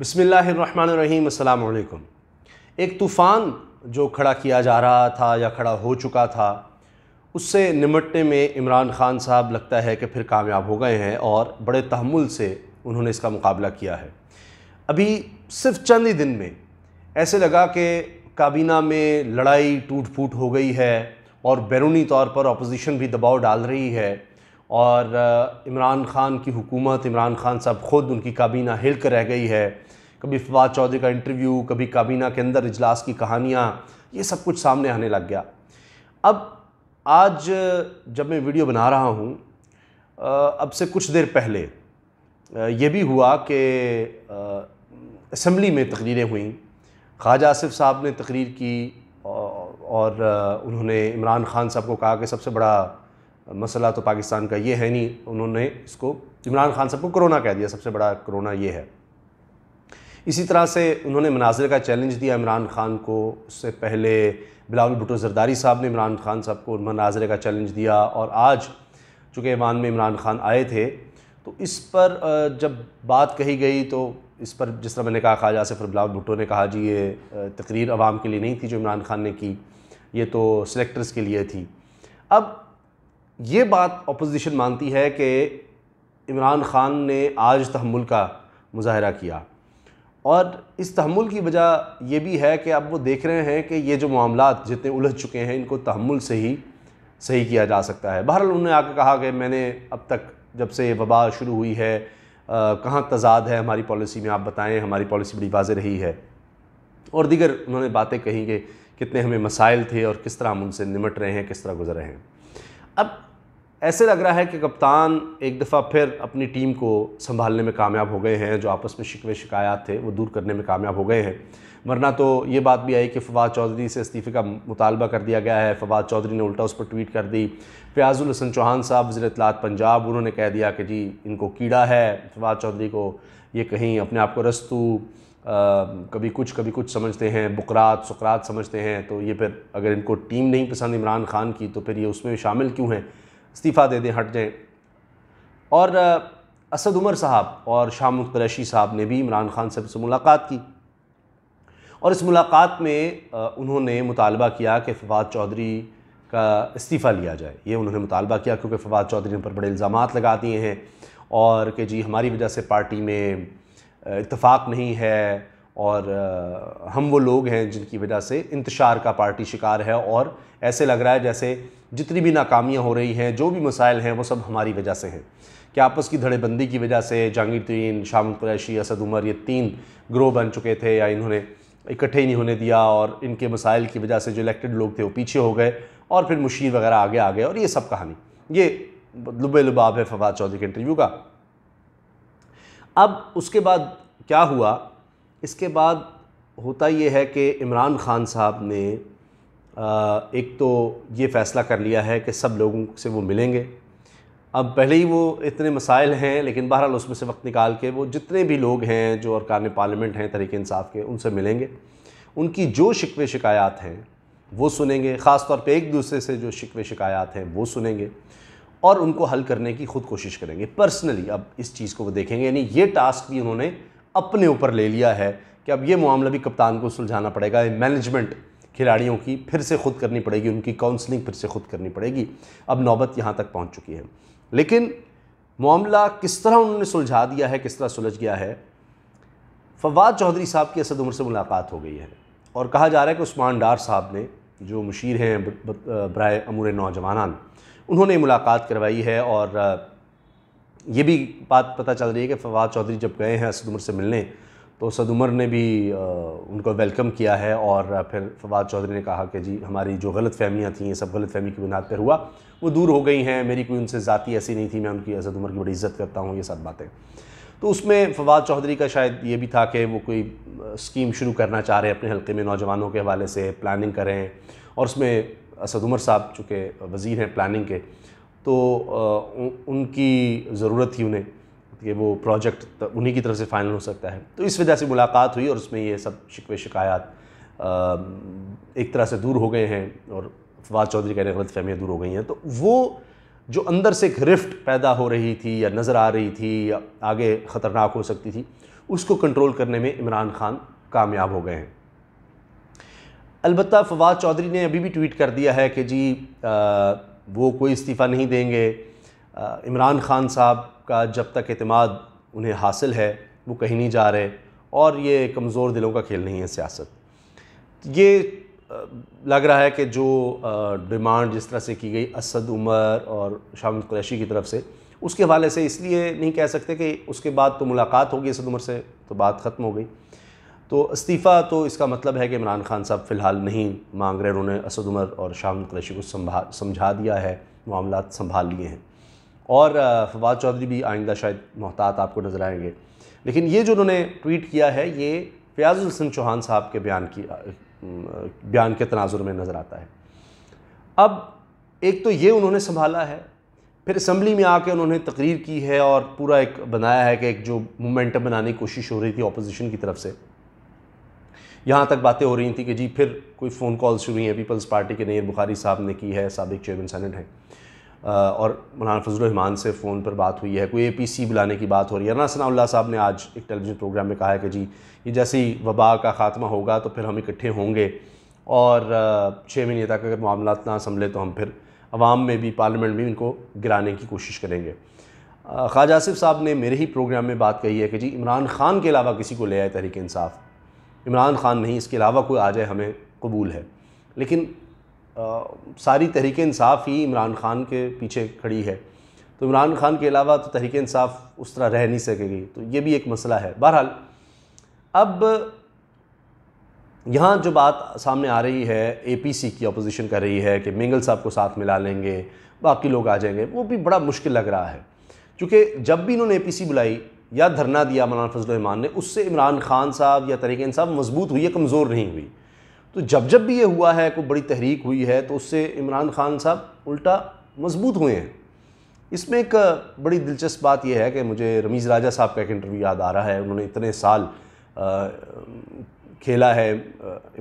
बसमीम् अल्लाम एक तूफ़ान जो खड़ा किया जा रहा था या खड़ा हो चुका था उससे निमटने में इमरान ख़ान साहब लगता है कि फिर कामयाब हो गए हैं और बड़े तहमुल से उन्होंने इसका मुकाबला किया है अभी सिर्फ चंद ही दिन में ऐसे लगा कि काबीना में लड़ाई टूट फूट हो गई है और बैरूनी तौर पर अपोजिशन भी दबाव डाल रही है और इमरान ख़ान की हुकूमत इमरान ख़ान साहब ख़ुद उनकी काबीना हिल कर रह गई है कभी फवाद चौधरी का इंटरव्यू कभी काबीना के अंदर इजलास की कहानियाँ ये सब कुछ सामने आने लग गया अब आज जब मैं वीडियो बना रहा हूँ अब से कुछ देर पहले ये भी हुआ कि असम्बली में तकरीरें हुई ख्वाजा आसिफ साहब ने तकरीर की और उन्होंने इमरान ख़ान साहब को कहा कि सबसे बड़ा मसला तो पाकिस्तान का ये है नहीं उन्होंने इसको इमरान खान साहब को कोरोना कह दिया सबसे बड़ा कोरोना ये है इसी तरह से उन्होंने मनाजिर का चैलेंज दिया इमरान खान को उससे पहले बिलावल भुटो जरदारी साहब ने इमरान खान साहब को मनाजरे का चैलेंज दिया और आज चूँकि ईवान में इमरान खान आए थे तो इस पर जब बात कही गई तो इस पर जिस तरह मैंने कहा ख्वाजा सिफर बिलावल भुटो ने कहा जी ये तकरीर आवाम के लिए नहीं थी जो इमरान खान ने की ये तो सेलेक्टर्स के लिए थी अब ये बात अपोजिशन मानती है कि इमरान ख़ान ने आज तहमुल का मुजाहरा किया और इस तहमुल की वजह यह भी है कि अब वो देख रहे हैं कि ये जो मामला जितने उलझ चुके हैं इनको तहमुल से ही सही किया जा सकता है बहरहाल उन्होंने आकर कहा कि मैंने अब तक जब से वबा शुरू हुई है कहाँ तजाद है हमारी पॉलिसी में आप बताएं हमारी पॉलिसी बड़ी वाज रही है और दीगर उन्होंने बातें कही कि कितने हमें मसाइल थे और किस तरह हम उनसे निमट रहे हैं किस तरह गुजर रहे हैं अब ऐसे लग रहा है कि कप्तान एक दफ़ा फिर अपनी टीम को संभालने में कामयाब हो गए हैं जो आपस में शिकवे शिकायत थे वो दूर करने में कामयाब हो गए हैं वरना तो ये बात भी आई कि फवाद चौधरी से इस्तीफ़े का मुतालबा कर दिया गया है फवाद चौधरी ने उल्टा उस पर ट्वीट कर दी फयाजुल हसन चौहान साहब वजी अतलात पंजाब उन्होंने कह दिया कि जी इनको कीड़ा है फवाद चौधरी को ये कहीं अपने आप को रस्तू कभी कुछ कभी कुछ समझते हैं बकरात सुकरात समझते हैं तो ये फिर अगर इनको टीम नहीं पसंद इमरान खान की तो फिर ये उसमें शामिल क्यों हैं इस्तीफ़ा दे दें हट जाएँ और असद उमर साहब और शामुद कुरैशी साहब ने भी इमरान खान साहब से मुलाकात की और इस मुलाकात में उन्होंने मुतालबा किया कि फवाद चौधरी का इस्तीफ़ा लिया जाए ये उन्होंने मुतालबा किया क्योंकि फवाद चौधरी ने पर बड़े इल्ज़ाम लगा दिए हैं और कि जी हमारी वजह से पार्टी में इतफ़ाक़ नहीं है और हम वो लोग हैं जिनकी वजह से इंतशार का पार्टी शिकार है और ऐसे लग रहा है जैसे जितनी भी नाकामियाँ हो रही हैं जो भी मसाइल हैं वो सब हमारी वजह से हैं कि आपस की धड़ेबंदी की वजह से जहांगीर तरीन शाम कुरैशी असद उमर ये तीन ग्रोह बन चुके थे या इन्होंने इकट्ठे ही नहीं होने दिया और इनके मसाइल की वजह से जो इलेक्टेड लोग थे वो पीछे हो गए और फिर मुशीर वगैरह आगे आ गए और ये सब कहानी ये लुबे लुबाब है फवाद चौधरी के इंटरव्यू का अब उसके बाद क्या हुआ इसके बाद होता ये है कि इमरान ख़ान साहब ने एक तो ये फ़ैसला कर लिया है कि सब लोगों से वो मिलेंगे अब पहले ही वो इतने मसाइल हैं लेकिन बहरहाल उसमें से वक्त निकाल के वो जितने भी लोग हैं जो अरकान पार्लियामेंट हैं तरीके इंसाफ के उनसे मिलेंगे उनकी जो शिकवे शिकायात हैं वो सुनेंगे ख़ास तौर पर एक दूसरे से जो शिकवे शिकायात हैं वो सुनेंगे और उनको हल करने की खुद कोशिश करेंगे पर्सनली अब इस चीज़ को वो देखेंगे यानी ये टास्क भी उन्होंने अपने ऊपर ले लिया है कि अब ये मामला भी कप्तान को सुलझाना पड़ेगा मैनेजमेंट खिलाड़ियों की फिर से खुद करनी पड़ेगी उनकी काउंसलिंग फिर से खुद करनी पड़ेगी अब नौबत यहाँ तक पहुँच चुकी है लेकिन मामला किस तरह उन्होंने सुलझा दिया है किस तरह सुलझ गया है फवाद चौधरी साहब की असद उम्र से मुलाकात हो गई है और कहा जा रहा है कि उस्मान डार साहब ने जो मुशीर हैं ब्राय अमूर नौजवान उन्होंने मुलाकात करवाई है और ये भी बात पता चल रही है कि फवाद चौधरी जब गए हैं असद उमर से मिलने तो असद उमर ने भी उनको वेलकम किया है और फिर फवाद चौधरी ने कहा कि जी हमारी जो गलत फहमियाँ थी ये सब गलत फहमी की बुनियाद पर हुआ वो दूर हो गई हैं मेरी कोई उनसे ज़ाती ऐसी नहीं थी मैं उनकी असद उमर की बड़ी इज्जत करता हूँ ये सब बातें तो उसमें फवाद चौधरी का शायद ये भी था कि वो कोई स्कीम शुरू करना चाह रहे हैं अपने हलके में नौजवानों के हवाले से प्लानिंग करें और उसमें असद उमर साहब चूँकि वज़ी हैं प्लानिंग के तो उनकी ज़रूरत थी उन्हें कि वो प्रोजेक्ट उन्हीं की तरफ से फ़ाइनल हो सकता है तो इस वजह से मुलाकात हुई और उसमें ये सब शिकवे शिकायत एक तरह से दूर हो गए हैं और फवाद चौधरी कहने गलत फहमियाँ दूर हो गई हैं तो वो जो अंदर से एक रिफ्ट पैदा हो रही थी या नज़र आ रही थी या आगे ख़तरनाक हो सकती थी उसको कंट्रोल करने में इमरान खान कामयाब हो गए हैं अलबत् फवाद चौधरी ने अभी भी ट्वीट कर दिया है कि जी आ, वो कोई इस्तीफ़ा नहीं देंगे इमरान ख़ान साहब का जब तक अतमाद उन्हें हासिल है वो कहीं नहीं जा रहे और ये कमज़ोर दिलों का खेल नहीं है सियासत ये लग रहा है कि जो डिमांड जिस तरह से की गई असद उमर और शाम कुरैशी की तरफ से उसके हवाले से इसलिए नहीं कह सकते कि उसके बाद तो मुलाकात होगी असद उमर से तो बात ख़त्म हो गई तो इस्तीफ़ा तो इसका मतलब है कि इमरान खान साहब फ़िलहाल नहीं मांग रहे उन्होंने असद उमर और शाह कुरैशी को संभा समझा दिया है मामला संभाल लिए हैं और फवाद चौधरी भी आइंदा शायद मोहतात आपको नज़र आएंगे लेकिन ये जो उन्होंने ट्वीट किया है ये फयाजुल हसन चौहान साहब के बयान की बयान के तनाजुर में नज़र आता है अब एक तो ये उन्होंने संभाला है फिर असम्बली में आके उन्होंने तकरीर की है और पूरा एक बनाया है कि एक जो मोमेंटम बनाने की कोशिश हो रही थी अपोजिशन की तरफ से यहाँ तक बातें हो रही थी कि जी फिर कोई फ़ोन कॉल्स हुई हैं पीपल्स पार्टी के नैर बुखारी साहब ने की है सबक चेयरमैन सैनट हैं और मौलाना फजलरहमान से फ़ोन पर बात हुई है कोई एपीसी बुलाने की बात हो रही है राना सनाउल्ला साहब ने आज एक टेलीविज़न प्रोग्राम में कहा है कि जी ये जैसे ही वबा का ख़ात्मा होगा तो फिर हम इकट्ठे होंगे और छः महीने तक अगर मामला ना संभले तो हम फिर आवाम में भी पार्लियामेंट में इनको गिराने की कोशिश करेंगे ख्वाजा आसिफ साहब ने मेरे ही प्रोग्राम में बात कही है कि जी इमरान खान के अलावा किसी को ले आए तहरीक इंसाफ इमरान ख़ान नहीं इसके अलावा कोई आ जाए हमें कबूल है लेकिन आ, सारी तहरीक इंसाफ ही इमरान ख़ान के पीछे खड़ी है तो इमरान ख़ान के अलावा तो तहरीक इंसाफ उस तरह रह नहीं सकेगी तो ये भी एक मसला है बहरहाल अब यहाँ जो बात सामने आ रही है एपीसी की अपोजिशन कर रही है कि मिंगल साहब को साथ मिला लेंगे बाकी लोग आ जाएंगे वो भी बड़ा मुश्किल लग रहा है क्योंकि जब भी इन्होंने एपीसी बुलाई या धरना दिया मौलाना फजलरहमान ने उससे इमरान खान साहब या तरीके साहब मजबूत हुई है कमज़ोर नहीं हुई तो जब जब भी ये हुआ है कोई बड़ी तहरीक हुई है तो उससे इमरान खान साहब उल्टा मजबूत हुए हैं इसमें एक बड़ी दिलचस्प बात यह है कि मुझे रमीज़ राजा साहब का एक इंटरव्यू याद आ रहा है उन्होंने इतने साल खेला है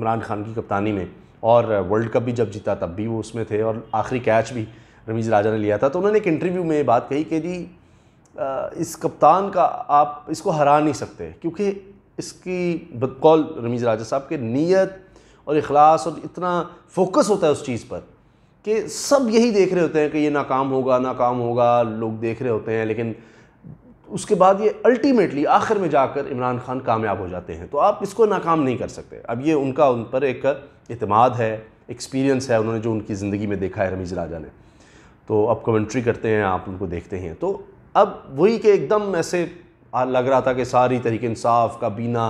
इमरान खान की कप्तानी में और वर्ल्ड कप भी जब जीता तब भी वो उसमें थे और आखिरी कैच भी रमीज़ राजा ने लिया था तो उन्होंने एक इंटरव्यू में बात कही कि जी इस कप्तान का आप इसको हरा नहीं सकते क्योंकि इसकी बदकौल रमीज़ राजा साहब के नीयत और अखलास और इतना फोकस होता है उस चीज़ पर कि सब यही देख रहे होते हैं कि ये नाकाम होगा नाकाम होगा लोग देख रहे होते हैं लेकिन उसके बाद ये अल्टीमेटली आखिर में जाकर इमरान खान कामयाब हो जाते हैं तो आप इसको नाकाम नहीं कर सकते अब ये उनका उन पर एक अतमाद है एक्सपीरियंस है उन्होंने जो उनकी ज़िंदगी में देखा है रमीज़ राजा ने तो अब कमेंट्री करते हैं आप उनको देखते हैं तो अब वही के एकदम ऐसे लग रहा था कि सारी तरीके इंसाफ काबीना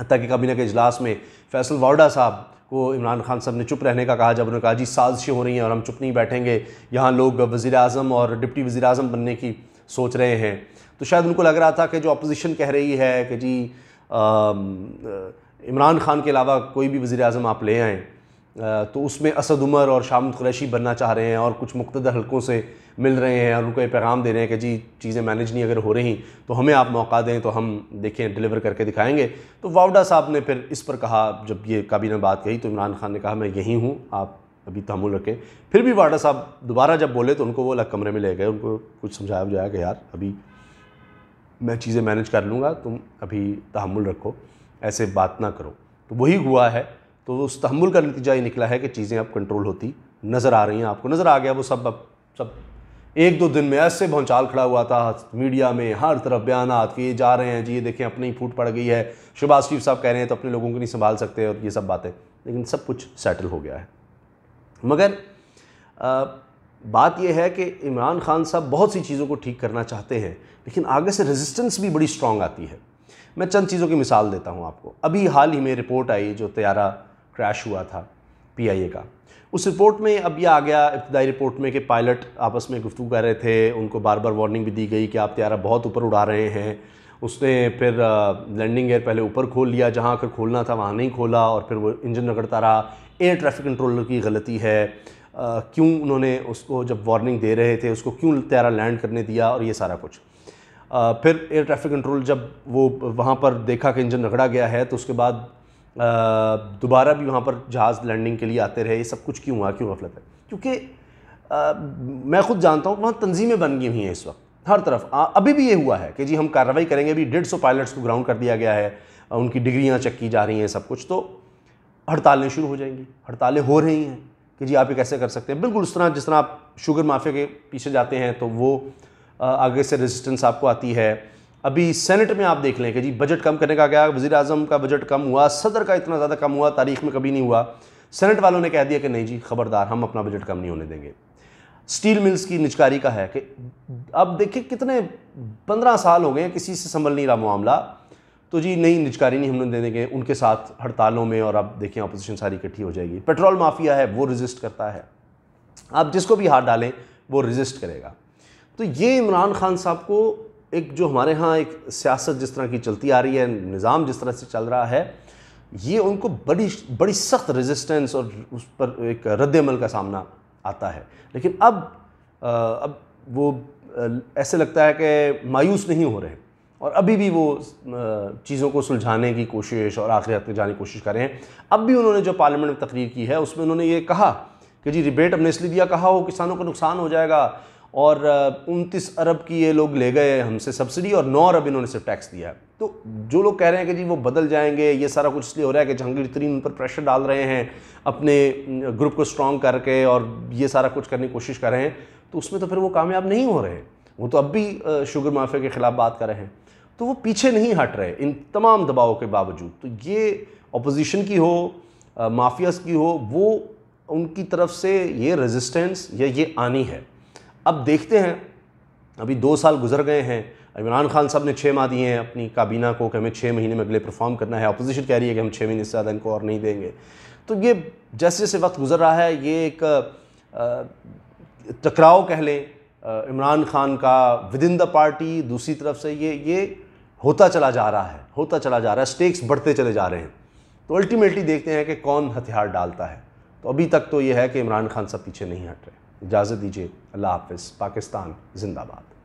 हती कि काबीना के अजलास में फैसल वाडा साहब को इमरान खान साहब ने चुप रहने का कहा जब उन्होंने कहा जी साजिशें हो रही हैं और हम चुप नहीं बैठेंगे यहाँ लोग वज़ी अजम और डिप्टी वज़ी अजम बनने की सोच रहे हैं तो शायद उनको लग रहा था कि जो अपोजिशन कह रही है कि जी इमरान खान के अलावा कोई भी वज़ी अजम आप ले आएँ तो उसमें असद उमर और शाम कुरैशी बनना चाह रहे हैं और कुछ मुख्तर हलकों से मिल रहे हैं और उनको ये पैगाम दे रहे हैं कि जी चीज़ें मैनेज नहीं अगर हो रही तो हमें आप मौका दें तो हम देखें डिलीवर करके दिखाएंगे तो वावडा साहब ने फिर इस पर कहा जब ये काबीना बात कही तो इमरान खान ने कहा मैं यहीं हूँ आप अभी तहमुल रखें फिर भी वावडा साहब दोबारा जब बोले तो उनको वो अलग कमरे में ले गए उनको कुछ समझाया बुझाया कि यार अभी मैं चीज़ें मैनेज कर लूँगा तुम अभी तहमुल रखो ऐसे बात ना करो तो वही हुआ है तो उस तहमुल का नतीजा ये निकला है कि चीज़ें अब कंट्रोल होती नज़र आ रही हैं आपको नज़र आ गया वो सब अब सब एक दो दिन में ऐसे भौचाल खड़ा हुआ था मीडिया में हर तरफ बयान कि ये जा रहे हैं जी ये देखें अपनी ही फूट पड़ गई है शुभाष शरीफ साहब कह रहे हैं तो अपने लोगों को नहीं संभाल सकते और ये सब बातें लेकिन सब कुछ सेटल हो गया है मगर आ, बात यह है कि इमरान खान साहब बहुत सी चीज़ों को ठीक करना चाहते हैं लेकिन आगे से रेजिस्टेंस भी बड़ी स्ट्रांग आती है मैं चंद चीज़ों की मिसाल देता हूँ आपको अभी हाल ही में रिपोर्ट आई जो तैयारा क्रैश हुआ था पी का उस रिपोर्ट में अब यह आ गया इब्तदाई रिपोर्ट में कि पायलट आपस में गुफ्तु कर रहे थे उनको बार बार वार्निंग भी दी गई कि आप त्यारा बहुत ऊपर उड़ा रहे हैं उसने फिर लैंडिंग एयर पहले ऊपर खोल लिया जहाँ आकर खोलना था वहाँ नहीं खोला और फिर वो इंजन रगड़ता रहा एयर ट्रैफिक कंट्रोलर की गलती है क्यों उन्होंने उसको जब वार्निंग दे रहे थे उसको क्यों त्यारा लैंड करने दिया और ये सारा कुछ आ, फिर एयर ट्रैफिक कंट्रोल जब वो वहाँ पर देखा कि इंजन रगड़ा गया है तो उसके बाद दोबारा भी वहाँ पर जहाज़ लैंडिंग के लिए आते रहे ये सब कुछ क्यों हुआ क्यों गफलत है क्योंकि मैं खुद जानता हूँ वहाँ तंजीमें बन गई हुई हैं इस वक्त हर तरफ आ, अभी भी ये हुआ है कि जी हम कार्रवाई करेंगे अभी डेढ़ सौ पायलट्स को ग्राउंड कर दिया गया है उनकी डिग्रियाँ चेक की जा रही हैं सब कुछ तो हड़तालें शुरू हो जाएंगी हड़तालें हो रही हैं कि जी आप ये कैसे कर सकते हैं बिल्कुल उस तरह जिस तरह आप शुगर माफिया के पीछे जाते हैं तो वो आगे से रेजिस्टेंस आपको आती है अभी सेनेट में आप देख लें कि जी बजट कम करने का क्या वजी अजम का बजट कम हुआ सदर का इतना ज़्यादा कम हुआ तारीख में कभी नहीं हुआ सेनेट वालों ने कह दिया कि नहीं जी खबरदार हम अपना बजट कम नहीं होने देंगे स्टील मिल्स की निचकारी का है कि अब देखिए कितने पंद्रह साल हो गए किसी से संभल नहीं रहा मामला तो जी नई निचकारी नहीं हमने दे देंगे उनके साथ हड़तालों में और अब देखिए अपोजिशन सारी इकट्ठी हो जाएगी पेट्रोल माफिया है वो रजिस्ट करता है आप जिसको भी हाथ डालें वो रजिस्ट करेगा तो ये इमरान खान साहब को एक जो हमारे यहाँ एक सियासत जिस तरह की चलती आ रही है निज़ाम जिस तरह से चल रहा है ये उनको बड़ी बड़ी सख्त रेजिस्टेंस और उस पर एक रद्दमल का सामना आता है लेकिन अब अब वो ऐसे लगता है कि मायूस नहीं हो रहे और अभी भी वो चीज़ों को सुलझाने की कोशिश और आखिर तक जाने की कोशिश कर रहे हैं अब भी उन्होंने जो पार्लियामेंट में तकरीर की है उसमें उन्होंने ये कहा कि जी रिबेट हमने इसलिए दिया कहा हो किसानों को नुकसान हो जाएगा और उनतीस अरब की ये लोग ले गए हमसे सब्सिडी और नौ अरब इन्होंने सिर्फ टैक्स दिया तो जो लोग कह रहे हैं कि जी वो बदल जाएंगे ये सारा कुछ इसलिए हो रहा है कि जहांगीर तरीन उन पर प्रेशर डाल रहे हैं अपने ग्रुप को स्ट्रॉन्ग करके और ये सारा कुछ करने की कोशिश कर रहे हैं तो उसमें तो फिर वो कामयाब नहीं हो रहे वो तो अब भी शुगर माफिया के ख़िलाफ़ बात कर रहे हैं तो वो पीछे नहीं हट रहे इन तमाम दबावों के बावजूद तो ये अपोजिशन की हो माफियाज़ की हो वो उनकी तरफ से ये रेजिस्टेंस या ये आनी है अब देखते हैं अभी दो साल गुजर गए हैं इमरान खान साहब ने छः माह दिए हैं अपनी काबीना को कि हमें छः महीने में अगले परफॉर्म करना है अपोजिशन कह रही है कि हम छः महीने से ज़्यादा इनको और नहीं देंगे तो ये जैसे जैसे वक्त गुजर रहा है ये एक टकराव कह लें इमरान खान का विद इन द पार्टी दूसरी तरफ से ये ये होता चला जा रहा है होता चला जा रहा है स्टेक्स बढ़ते चले जा रहे हैं तो अल्टीमेटली देखते हैं कि कौन हथियार डालता है तो अभी तक तो ये है कि इमरान खान साहब पीछे नहीं हट रहे इजाज़त दीजिए अल्लाह हाफ पाकिस्तान जिंदाबाद